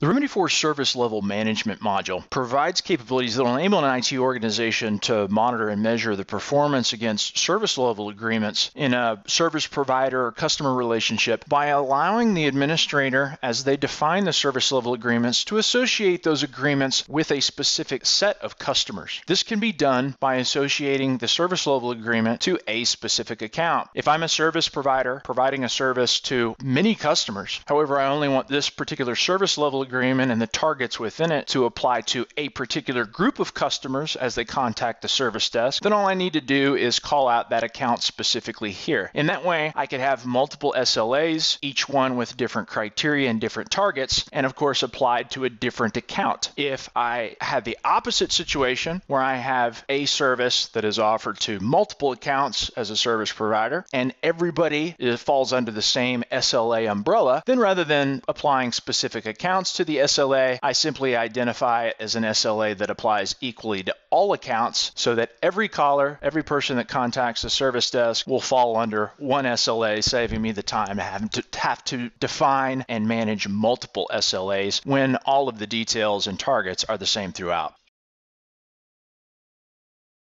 The Remedy Force Service Level Management module provides capabilities that will enable an IT organization to monitor and measure the performance against service level agreements in a service provider or customer relationship by allowing the administrator, as they define the service level agreements, to associate those agreements with a specific set of customers. This can be done by associating the service level agreement to a specific account. If I'm a service provider providing a service to many customers, however, I only want this particular service level agreement and the targets within it to apply to a particular group of customers as they contact the service desk, then all I need to do is call out that account specifically here. In that way, I could have multiple SLAs, each one with different criteria and different targets, and of course applied to a different account. If I have the opposite situation where I have a service that is offered to multiple accounts as a service provider and everybody falls under the same SLA umbrella, then rather than applying specific accounts to the SLA, I simply identify it as an SLA that applies equally to all accounts so that every caller, every person that contacts the service desk will fall under one SLA, saving me the time having to have to define and manage multiple SLAs when all of the details and targets are the same throughout.